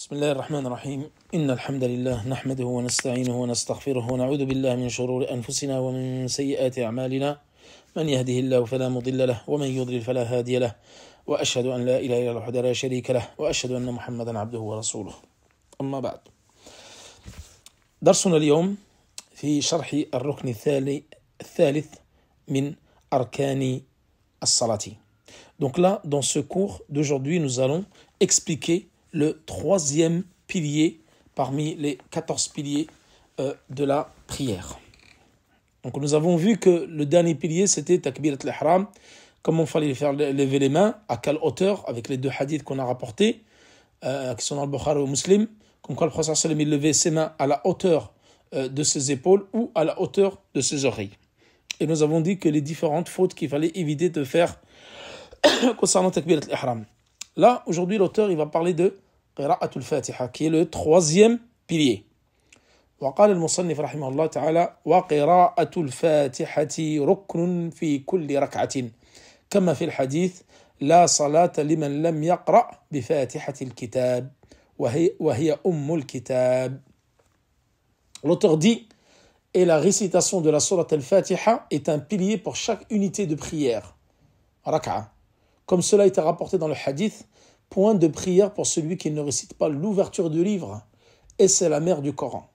بسم الله الرحمن الرحيم إن الحمد لله نحمده ونستعينه ونستغفره ونعوذ بالله من شرور أنفسنا ومن سيئات أعمالنا من يهده الله فلا مضل له ومن يضلل فلا هادي له وأشهد أن لا إله إلا الله وحده لا شريك له وأشهد أن محمدا عبده ورسوله أما بعد درسنا اليوم في شرح الركن الثالث من أركان الصلاة دونك لا دون سو كور d'aujourd'hui, nous allons expliquer le troisième pilier parmi les 14 piliers euh, de la prière. Donc nous avons vu que le dernier pilier c'était Takbirat al-Ihram, comment fallait faire lever les mains, à quelle hauteur, avec les deux hadiths qu'on a rapportés, euh, qui sont dans le Bukhari au Muslim, comme quoi le Prophète il levait ses mains à la hauteur euh, de ses épaules ou à la hauteur de ses oreilles. Et nous avons dit que les différentes fautes qu'il fallait éviter de faire concernant Takbirat al-Ihram. Là, aujourd'hui, l'auteur, il va parler de قراءة الفاتحة كي لو تخوازيام بيليي وقال المصنف رحمه الله تعالى وقراءة الفاتحة ركن في كل ركعة كما في الحديث لا صلاة لمن لم يقرأ بفاتحة الكتاب وهي, وهي أم الكتاب L'autre et la récitation de la surat al-Fatiha est un pilier pour chaque unité de prière. Raka'a. Comme cela a été rapporté dans le hadith, Point de prière pour celui qui ne récite pas l'ouverture du livre. Et c'est la mère du Coran.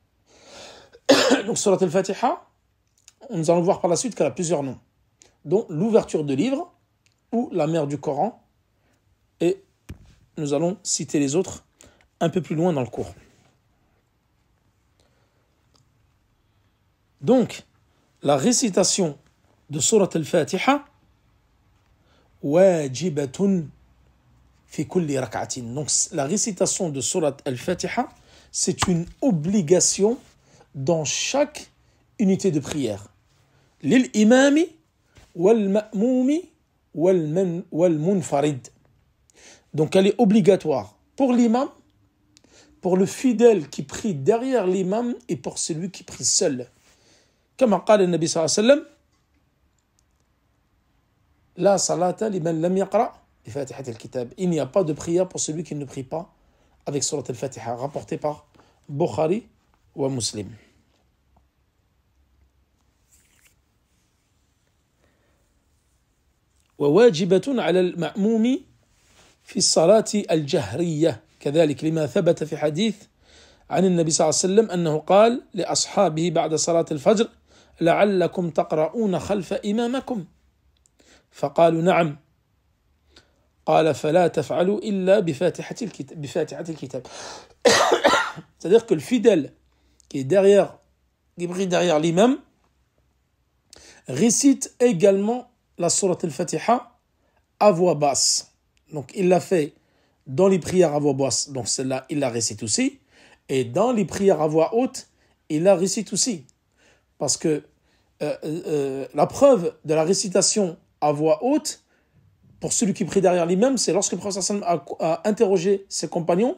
Donc, Surat al-Fatiha, nous allons voir par la suite qu'elle a plusieurs noms, dont l'ouverture du livre ou la mère du Coran. Et nous allons citer les autres un peu plus loin dans le cours. Donc, la récitation de Surat al-Fatiha, wajibatun donc la récitation de Surat Al-Fatiha, c'est une obligation dans chaque unité de prière. L'imami, wal-ma'moumi, wal-munfarid. Donc elle est obligatoire pour l'imam, pour le fidèle qui prie derrière l'imam et pour celui qui prie seul. Comme a dit le Nabi sallallahu alayhi wa sallam, la salata liman lam yaqra' بفاتحة الكتاب Il n'y a pas de prière pour celui qui ne prie pas avec Surat الفاتحة fatiha rapporté par Bukhari وواجبة على المأموم في الصلاة الجهرية كذلك لما ثبت في حديث عن النبي صلى الله عليه وسلم أنه قال لأصحابه بعد صلاة الفجر لعلكم تقرؤون خلف إمامكم فقالوا نعم C'est-à-dire que le fidèle qui est derrière, qui même l'imam, récite également la sourate al-Fatiha à voix basse. Donc il l'a fait dans les prières à voix basse, donc celle-là il la récite aussi, et dans les prières à voix haute, il la récite aussi. Parce que euh, euh, euh, la preuve de la récitation à voix haute, pour celui qui prie derrière lui-même, c'est lorsque le prophète a, a interrogé ses compagnons,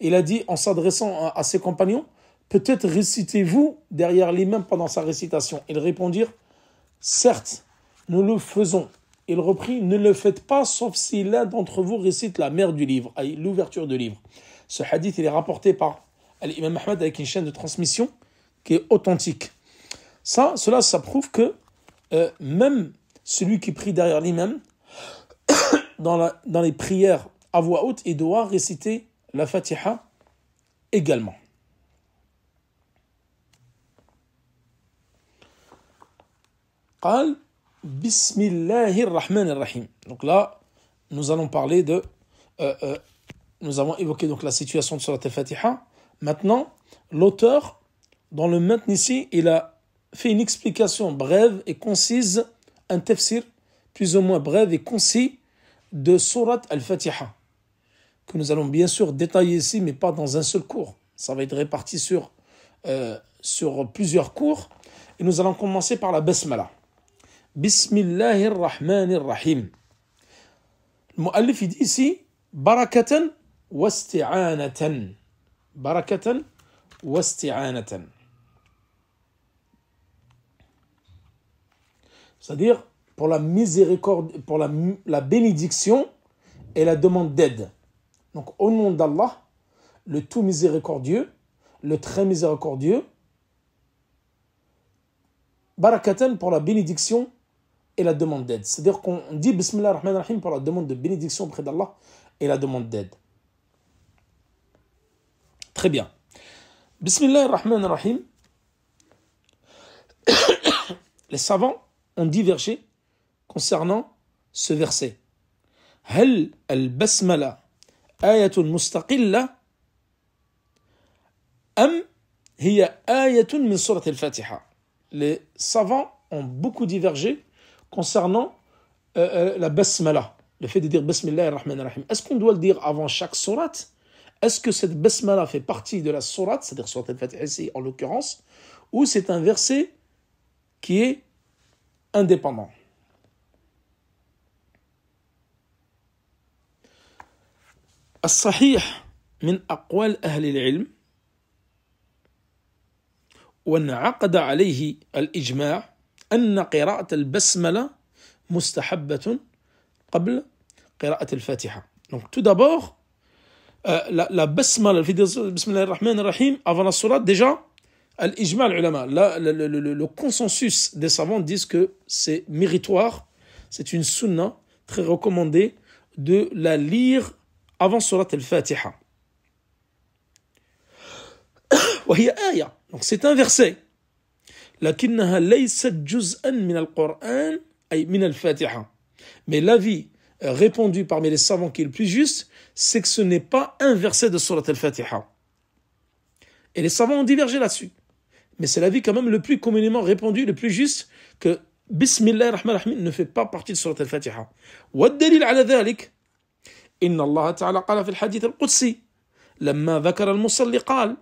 il a dit en s'adressant à, ses compagnons, peut-être récitez-vous derrière lui-même pendant sa récitation. Ils répondirent, certes, nous le faisons. Il reprit, ne le faites pas sauf si l'un d'entre vous récite la mère du livre, l'ouverture du livre. Ce hadith, il est rapporté par l'imam Ahmad avec une chaîne de transmission qui est authentique. Ça, cela, ça prouve que euh, même celui qui prie derrière lui-même dans, les prières à voix haute, il doit réciter la Fatiha également. Bismillahir Donc là, nous allons parler de. Euh, euh, nous avons évoqué donc la situation de Surat al-Fatiha. Maintenant, l'auteur, dans le maintenici, il a fait une explication brève et concise, un tafsir plus ou moins brève et concis de Surat al-Fatiha, que nous allons bien sûr détailler ici, mais pas dans un seul cours. Ça va être réparti sur, euh, sur plusieurs cours. Et nous allons commencer par la basmala. Bismillahir Rahmanir Rahim. Le dit ici Barakatan wasti'anatan. Barakatan wasti'anatan. C'est-à-dire pour la miséricorde, pour la, bénédiction et la demande d'aide. Donc au nom d'Allah, le tout miséricordieux, le très miséricordieux, barakatan pour la bénédiction et la demande d'aide. C'est-à-dire qu'on dit Bismillah rahman rahim pour la demande de bénédiction auprès d'Allah et la demande d'aide. Très bien. Bismillah rahman rahim Les savants ont divergé concernant ce verset. Les savants ont beaucoup divergé concernant euh, euh, la basmala, le fait de dire Bismillah ar-Rahman ar-Rahim. Est-ce qu'on doit le dire avant chaque sourate Est-ce que cette basmala fait partie de la sourate, c'est-à-dire surat al-Fatiha en l'occurrence, ou c'est un verset qui est indépendant الصحيح من أقوال أهل العلم وانعقد عليه الإجماع أن قراءة البسملة مستحبة قبل قراءة الفاتحة Donc tout d'abord, euh, la, la basmala, le bismillah rahman rahim avant la surah, déjà, al-ijma al-ulama, le, le, le, le consensus des savants disent que c'est méritoire, c'est une sunna très recommandée de la lire avant Surat al-Fatiha. Donc c'est un verset. Mais l'avis euh, répondu parmi les savants qui est le plus juste, c'est que ce n'est pas un verset de Surat al-Fatiha. Et les savants ont divergé là-dessus. Mais c'est l'avis quand même le plus communément répondu, le plus juste, que Bismillah ar-Rahman ne fait pas partie de Surat al-Fatiha. Wa dalil ala إن الله تعالى قال في الحديث القدسي لما ذكر المصلي قال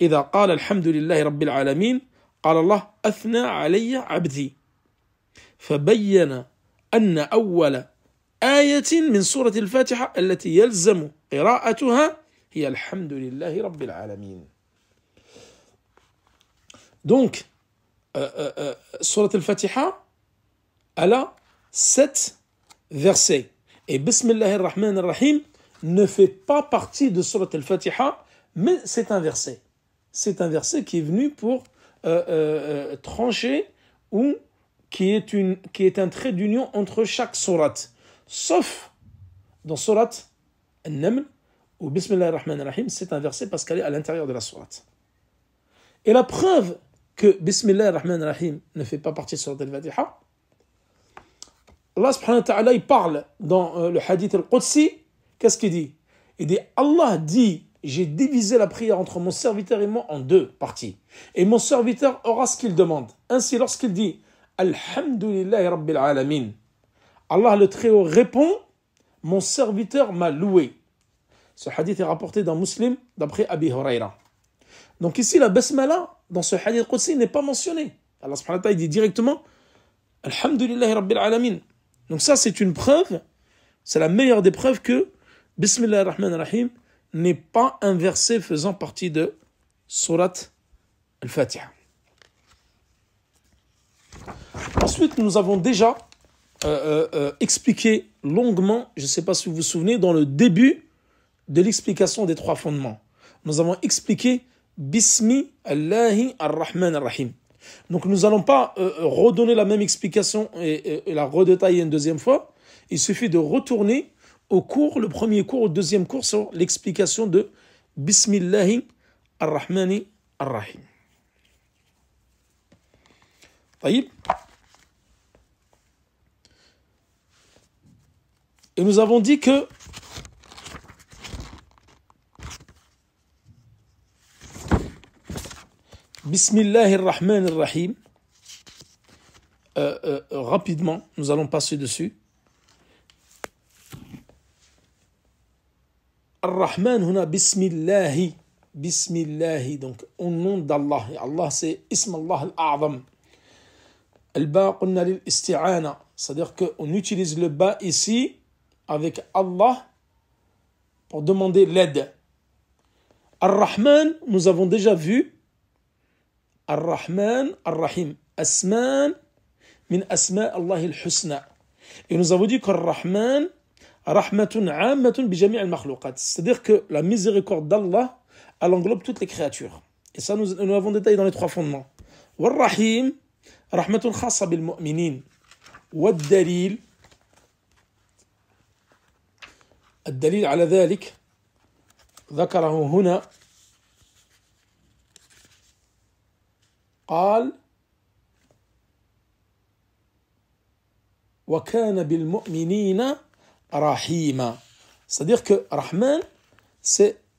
إذا قال الحمد لله رب العالمين قال الله أثنى علي عبدي فبين أن أول آية من سورة الفاتحة التي يلزم قراءتها هي الحمد لله رب العالمين دونك سورة الفاتحة على ست فيرسي versets. Et Bismillah rahman rahim ne fait pas partie de Surat al-Fatiha, mais c'est un verset. C'est un verset qui est venu pour euh, euh, euh, trancher ou qui est, un trait d'union entre chaque surat. Sauf dans Surat al-Naml, où « Bismillah rahman rahim c'est un verset parce qu'elle est à l'intérieur de la Surat. Et la preuve que Bismillah rahman rahim ne fait pas partie de Surat al-Fatiha, Allah subhanahu wa ta'ala, il parle dans euh, le hadith al-Qudsi, qu'est-ce qu'il dit Il dit, Allah dit, j'ai divisé la prière entre mon serviteur et moi en deux parties. Et mon serviteur aura ce qu'il demande. Ainsi, lorsqu'il dit, Alhamdulillah Rabbil Alamin, Allah le Très-Haut répond, mon serviteur m'a loué. Ce hadith est rapporté dans Muslim d'après Abi Huraira. Donc ici, la basmala, dans ce hadith Qudsi, n'est pas mentionnée. Allah subhanahu wa dit directement, Alhamdulillah Rabbil Alamin. Donc ça, c'est une preuve, c'est la meilleure des preuves que Bismillah ar-Rahman ar-Rahim n'est pas un verset faisant partie de Surat al-Fatiha. Ensuite, nous avons déjà euh, euh, euh, expliqué longuement, je ne sais pas si vous vous souvenez, dans le début de l'explication des trois fondements. Nous avons expliqué Bismi Ar-Rahman Ar-Rahim. Donc nous n'allons pas euh, redonner la même explication et, la redétailler une deuxième fois. Il suffit de retourner au cours, le premier cours, au deuxième cours sur l'explication de Bismillahi ar-Rahmani ar-Rahim. Et nous avons dit que Bismillah rahman rahim euh, euh, rapidement, nous allons passer dessus. Ar-Rahman, Bismillahi. Bismillahi, donc au nom d'Allah. Allah, c'est Ism Allah al-A'zam. Al-Ba, on isti'ana C'est-à-dire qu'on utilise le Ba ici avec Allah pour demander l'aide. Ar-Rahman, nous avons déjà vu الرحمن الرحيم اسماء من اسماء الله الحسنى ينزوديك الرحمن رحمة عامة بجميع المخلوقات صدق لا ميزيريكورد دالله على انغلوب توت لي كرياتور اي سا نوز نو افون ديتاي دون لي تخوا فوندمون والرحيم رحمة خاصة بالمؤمنين والدليل الدليل على ذلك ذكره هنا قال c'est-à-dire que Rahman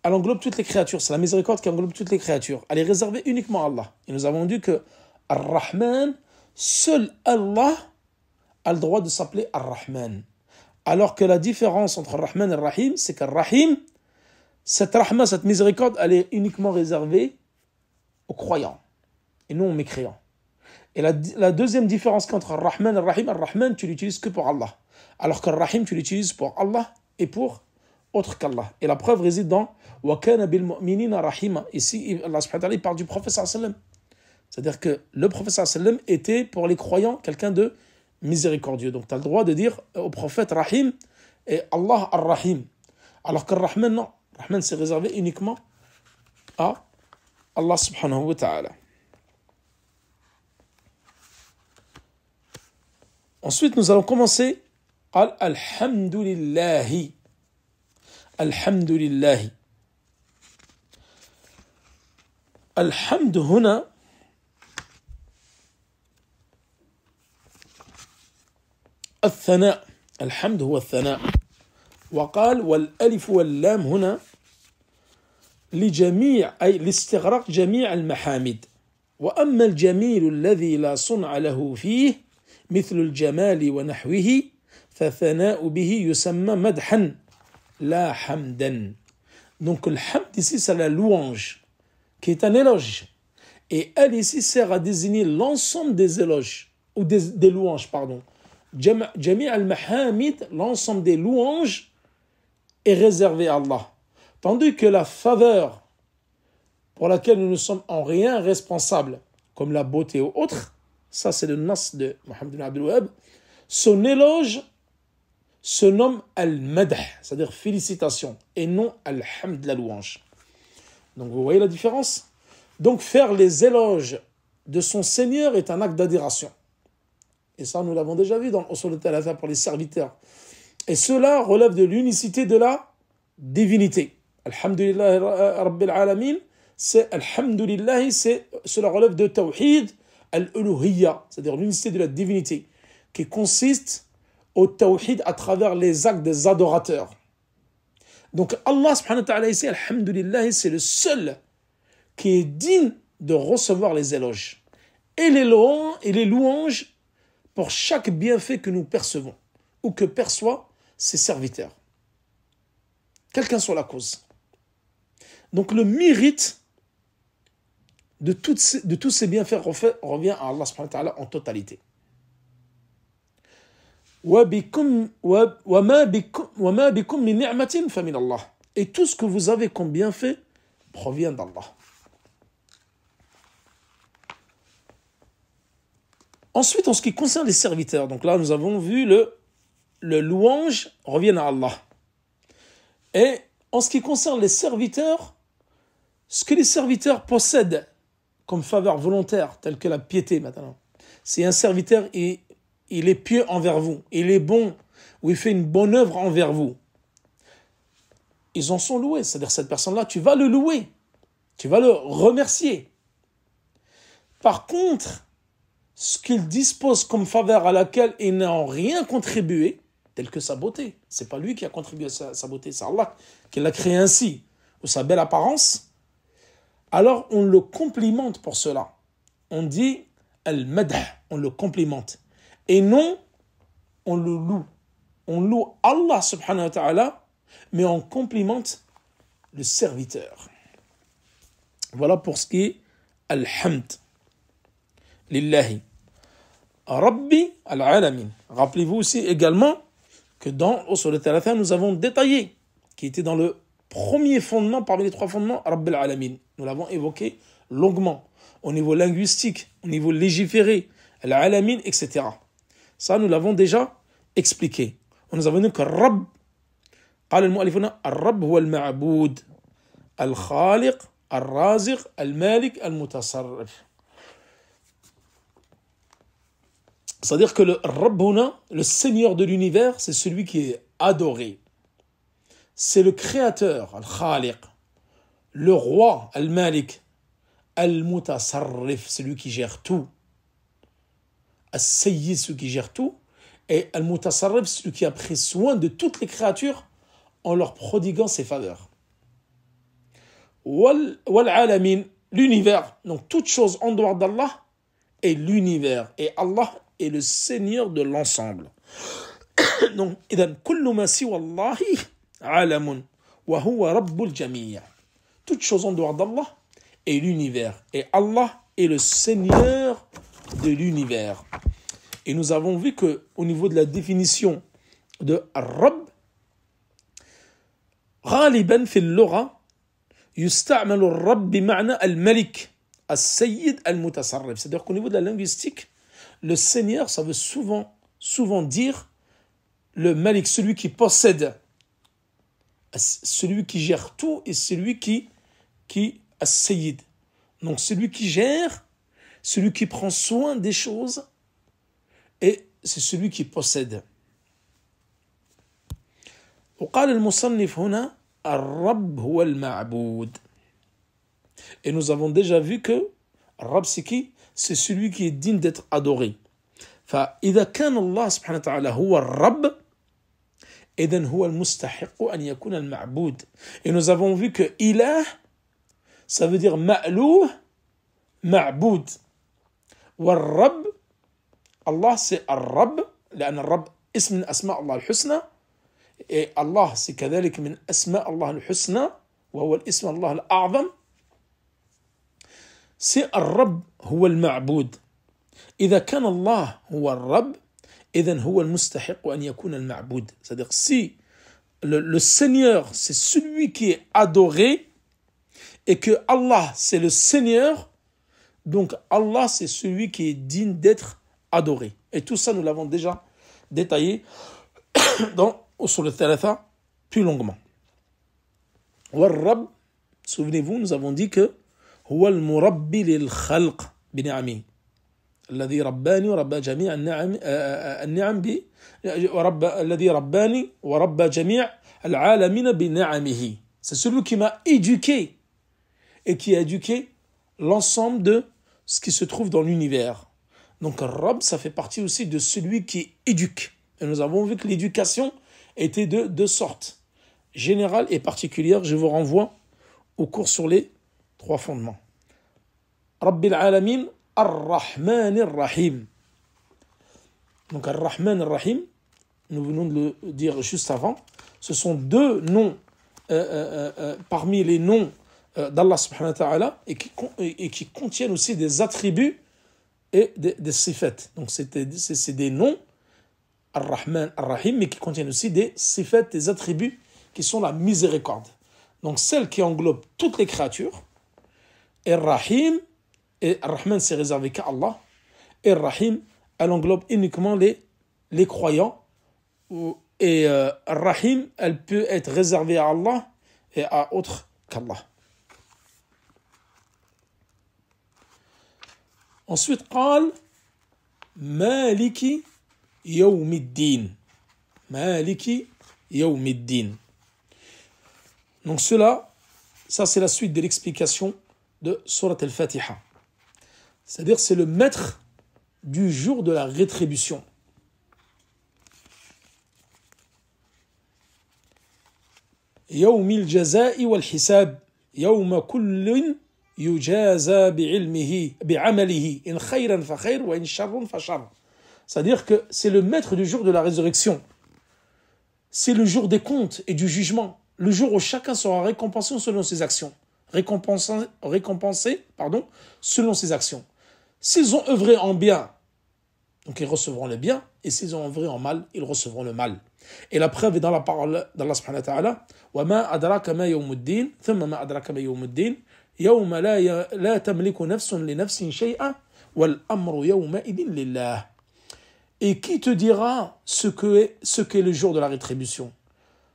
elle englobe toutes les créatures c'est la miséricorde qui englobe toutes les créatures elle est réservée uniquement à Allah et nous avons dit que rahman seul Allah a le droit de s'appeler rahman alors que la différence entre Rahman et Rahim c'est que Rahim cette Rahman, cette miséricorde elle est uniquement réservée aux croyants et non aux mécréants. Hein. Et la, deuxième différence entre Ar-Rahman et rahim Ar-Rahman, tu l'utilises que pour Allah. Alors que rahim tu l'utilises pour Allah et pour autre qu'Allah. Et la preuve réside dans Wakana bil mu'minina rahima. Ici, Allah subhanahu wa parle du prophète sallam. C'est-à-dire que le prophète sallam était pour les croyants quelqu'un de miséricordieux. Donc tu as le droit de dire au prophète rahim et Allah ar-rahim. Alors que Rahman, non. Rahman, c'est réservé uniquement à Allah subhanahu wa ta'ala. Ensuite, nous allons commencer لله Alhamdulillahi. Alhamdulillahi. الحمد هنا الثناء الحمد هو الثناء وقال والألف واللام هنا لجميع أي لاستغراق جميع المحامد وأما الجميل الذي لا صنع له فيه Donc le hamd ici c'est la louange qui est un éloge. Et elle ici sert à désigner l'ensemble des éloges ou des, louanges pardon. al-mahamid, l'ensemble des louanges est réservé à Allah. Tandis que la faveur pour laquelle nous ne sommes en rien responsables, comme la beauté ou autre, ça c'est le nas de Mohammed ibn Wahab, son éloge se nomme al madh cest c'est-à-dire félicitation, et non Al-Hamd, la louange. Donc vous voyez la différence Donc faire les éloges de son Seigneur est un acte d'adhération. Et ça, nous l'avons déjà vu dans de al pour les serviteurs. Et cela relève de l'unicité de la divinité. Alhamdulillah Rabbil Alamin, c'est Alhamdulillah, cela relève de Tawhid, al cest c'est-à-dire l'unité de la divinité, qui consiste au tawhid à travers les actes des adorateurs. Donc Allah subhanahu wa c'est le seul qui est digne de recevoir les éloges et les louanges, et les louanges pour chaque bienfait que nous percevons ou que perçoit ses serviteurs. Quelqu'un soit la cause. Donc le mérite de, toutes, de tous ces bienfaits revient à Allah subhanahu wa ta'ala en totalité. Et tout ce que vous avez comme bienfait provient d'Allah. Ensuite, en ce qui concerne les serviteurs, donc là nous avons vu le, le louange revient à Allah. Et en ce qui concerne les serviteurs, ce que les serviteurs possèdent comme faveur volontaire, telle que la piété maintenant. c'est un serviteur, et il est pieux envers vous, il est bon, ou il fait une bonne œuvre envers vous, ils en sont loués. C'est-à-dire cette personne-là, tu vas le louer, tu vas le remercier. Par contre, ce qu'il dispose comme faveur à laquelle il n'a en rien contribué, telle que sa beauté, c'est pas lui qui a contribué à sa, sa beauté, c'est Allah qui l'a créé ainsi, ou sa belle apparence, alors on le complimente pour cela. On dit al-madh, on le complimente. Et non, on le loue. On loue Allah subhanahu wa ta'ala, mais on complimente le serviteur. Voilà pour ce qui est Al-Hamd. Lillahi. Rabbi al-alamin. Rappelez-vous aussi également que dans le al nous avons détaillé, qui était dans le premier fondement parmi les trois fondements, al Alamin. Nous l'avons évoqué longuement, au niveau linguistique, au niveau légiféré, al etc. Ça, nous l'avons déjà expliqué. On nous avons dit que Rabb, قال al الرب al المعبود al al-malik, المتصرف C'est-à-dire que le Rabbuna, le Seigneur de l'univers, c'est celui qui est adoré c'est le créateur, Al-Khaliq, le roi, Al-Malik, Al-Mutasarrif, celui qui gère tout, Al-Sayyid, celui qui gère tout, et Al-Mutasarrif, celui qui a pris soin de toutes les créatures en leur prodiguant ses faveurs. l'univers, donc toute chose en dehors d'Allah est l'univers, et Allah est le Seigneur de l'ensemble. donc, alamun, wa Toutes choses en dehors d'Allah et l'univers. Et Allah est le Seigneur de l'univers. Et nous avons vu que au niveau de la définition de Rabb, غالبا في يستعمل الرب الملك السيد المتصرف c'est-à-dire qu'au niveau de la linguistique le seigneur ça veut souvent souvent dire le malik celui qui possède celui qui gère tout et celui qui, qui le Donc celui qui gère, celui qui prend soin des choses, et c'est celui qui possède. et nous avons déjà vu que الرب c'est qui c'est celui qui est digne d'être adoré فإذا كان الله سبحانه وتعالى هو إذن هو المستحق أن يكون المعبود. Et nous avons vu que إله ça veut dire مألوه معبود. والرب, الله سي الرب, لأن الرب اسم من أسماء الله الحسنى. Et سي كذلك من أسماء الله الحسنى, وهو الاسم الله الأعظم. سي الرب هو المعبود. إذا كان الله هو الرب, c'est-à-dire si le, Seigneur c'est celui qui est adoré et que Allah c'est le Seigneur donc Allah c'est celui qui est digne d'être adoré et tout ça nous l'avons déjà détaillé dans sur le Thalatha plus longuement souvenez-vous nous avons dit que c'est celui qui m'a éduqué et qui a éduqué l'ensemble de ce qui se trouve dans l'univers donc Rab ça fait partie aussi de celui qui éduque et nous avons vu que l'éducation était de deux sortes générale et particulière je vous renvoie au cours sur les trois fondements Rabbil Alamin Ar-Rahman Ar-Rahim. Donc Ar-Rahman Ar-Rahim, nous venons de le dire juste avant, ce sont deux noms euh, euh, euh, parmi les noms d'Allah subhanahu wa ta'ala et qui, qui contiennent aussi des attributs et des, des Donc c'est des noms, Ar-Rahman, Ar-Rahim, mais qui contiennent aussi des sifat, des attributs qui sont la miséricorde. Donc celle qui englobe toutes les créatures, et Rahim, et Rahman, c'est réservé qu'à Allah. Et Rahim, elle englobe uniquement les, les croyants. Et euh, Rahim, elle peut être réservée à Allah et à autre qu'Allah. Ensuite, Qal, Maliki Yawmiddin. Maliki al-Din. Donc cela, ça c'est la suite de l'explication de Surat al-Fatiha. C'est-à-dire c'est le maître du jour de la rétribution. C'est-à-dire que c'est le maître du jour de la résurrection. C'est le jour des comptes et du jugement, le jour où chacun sera récompensé selon ses actions, récompensé, récompensé pardon, selon ses actions. S'ils ont œuvré en bien, donc ils recevront le bien, et s'ils ont œuvré en mal, ils recevront le mal. Et la preuve est dans la parole d'Allah la Et qui te dira ce qu'est ce le jour de la rétribution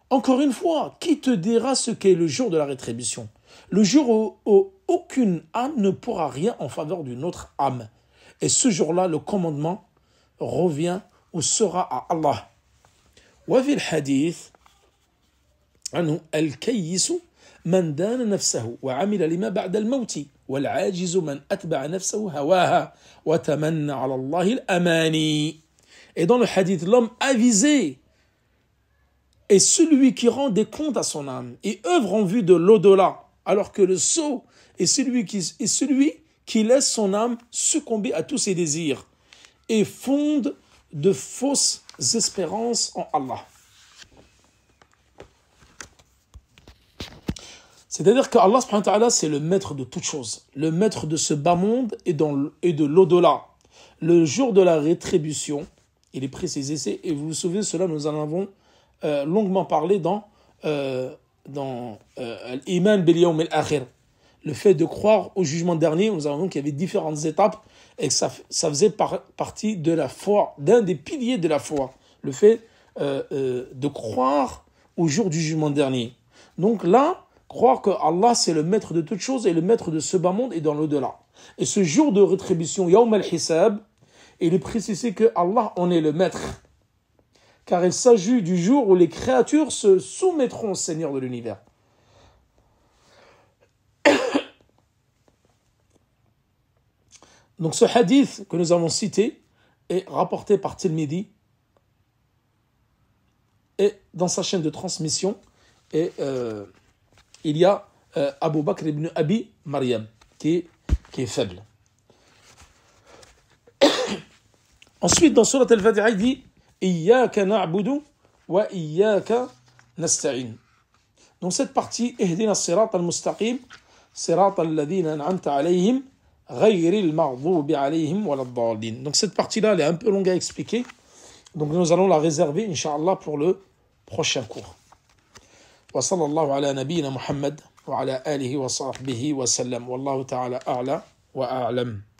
Encore une fois, qui te dira ce qu'est le jour de la rétribution Le jour où, aucune âme ne pourra rien en faveur d'une autre âme. Et ce jour-là, le commandement revient ou sera à Allah. Et dans le hadith, l'homme avisé est celui qui rend des comptes à son âme et œuvre en vue de l'au-delà, alors que le sceau et celui qui, et celui qui laisse son âme succomber à tous ses désirs et fonde de fausses espérances en Allah. C'est-à-dire que Allah c'est le maître de toutes choses, le maître de ce bas monde et, dans, et de l'au-delà. Le jour de la rétribution, il est précisé, et vous vous souvenez, cela nous en avons euh, longuement parlé dans, euh, dans euh, bil-Yawm al-Akhir le fait de croire au jugement dernier, nous avons vu qu'il y avait différentes étapes et que ça, faisait partie de la foi, d'un des piliers de la foi, le fait euh, euh, de croire au jour du jugement dernier. Donc là, croire que Allah c'est le maître de toutes choses et le maître de ce bas monde et dans l'au-delà. Et ce jour de rétribution, Yaum al-Hisab, il est précisé que Allah en est le maître. Car il s'agit du jour où les créatures se soumettront au Seigneur de l'univers. Donc ce hadith que nous avons cité est rapporté par Tirmidhi et dans sa chaîne de transmission et euh, il y a euh, Abu Bakr ibn Abi Maryam qui est, faible. Ensuite dans Surat al-Fatiha il dit Iyaka na'budu wa iyaka nasta'in. Donc cette partie Ihdina sirat al-mustaqim sirat ladhina an'amta alayhim donc cette partie-là, elle est un peu longue à expliquer. Donc nous allons la réserver, inchallah pour le prochain cours. Wa sallallahu ala nabiyyina Muhammad wa ala alihi wa sahbihi wa sallam. Wallahu ta'ala a'la wa a'lam.